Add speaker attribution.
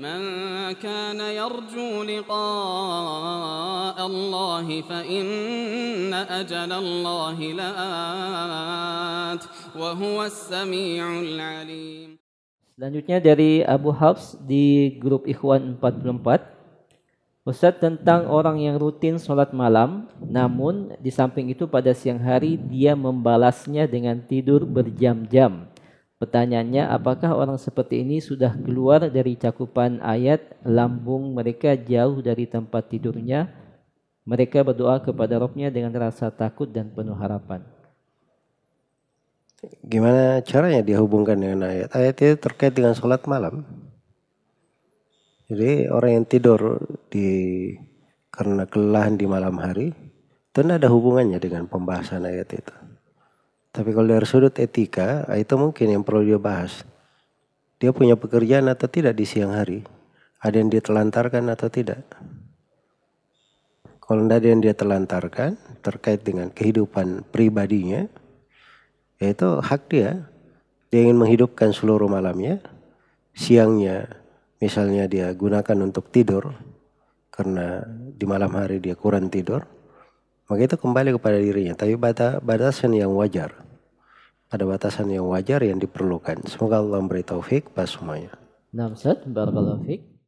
Speaker 1: من كان يرجو لقاء الله فإن أجل الله لآت وهو السميع العليم
Speaker 2: Selanjutnya dari Abu Hafs di grup Ikhwan 44. Ustaz tentang orang yang rutin sholat malam, namun di samping itu pada siang hari dia membalasnya dengan tidur berjam-jam. Pertanyaannya, apakah orang seperti ini sudah keluar dari cakupan ayat lambung mereka jauh dari tempat tidurnya? Mereka berdoa kepada Rohnya dengan rasa takut dan penuh harapan.
Speaker 3: Gimana caranya dihubungkan dengan ayat? Ayat itu terkait dengan sholat malam. Jadi orang yang tidur di karena kelelahan di malam hari, itu ada hubungannya dengan pembahasan ayat itu. Tapi kalau dari sudut etika, itu mungkin yang perlu dia bahas. Dia punya pekerjaan atau tidak di siang hari? Ada yang dia telantarkan atau tidak? Kalau tidak ada yang dia telantarkan terkait dengan kehidupan pribadinya, yaitu hak dia. Dia ingin menghidupkan seluruh malamnya, siangnya misalnya dia gunakan untuk tidur, karena di malam hari dia kurang tidur, maka itu kembali kepada dirinya. Tapi batasan yang wajar. Ada batasan yang wajar yang diperlukan. Semoga Allah memberi taufik pas semuanya. Namsat, barakallahu fiqh.